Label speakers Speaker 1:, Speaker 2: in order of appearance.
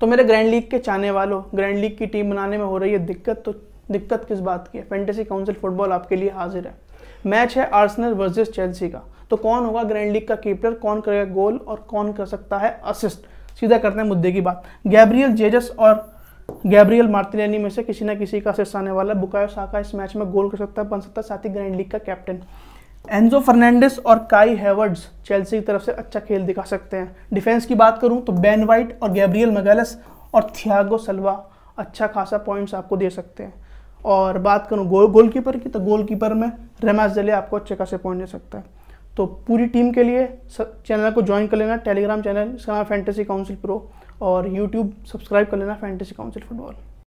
Speaker 1: तो मेरे grand league के चाहने वालों ग्रैंड लीग की टीम बनाने में हो रही है दिक्कत तो दिक्कत किस बात की है फेंटेसी काउंसिल फुटबॉल आपके लिए हाजिर है मैच है आर्सनल वर्सेस चेल्सी का तो कौन होगा ग्रैंड लीग का कीपर कौन करेगा गोल और कौन कर सकता है असिस्ट सीधा करते हैं मुद्दे की बात गैब्रियल जेजस और गैब्रियल मार्टिनेनी में से किसी ना किसी का असिस्ट आने वाला बुकायो साका इस मैच में गोल कर सकता है बन सकता है साथ ही ग्रैंड लीग का कैप्टन एनजो फर्नैंडिस और काई हैवर्ड्स चेल्सी की तरफ से अच्छा खेल दिखा सकते हैं डिफेंस की बात करूं तो बैन वाइट और गैब्रियल मगैलस और थियागो सलवा अच्छा खासा पॉइंट्स आपको दे सकते हैं और बात करूं गोल गोलकीपर की तो गोलकीपर में रेमाज जले आपको अच्छे खासे पॉइंट दे सकता है तो पूरी टीम के लिए चैनल को ज्वाइन कर लेना टेलीग्राम चैनल इसका नाम फैंटेसी काउंसिल प्रो और यूट्यूब सब्सक्राइब कर लेना फैंटेसी काउंसिल फुटबॉल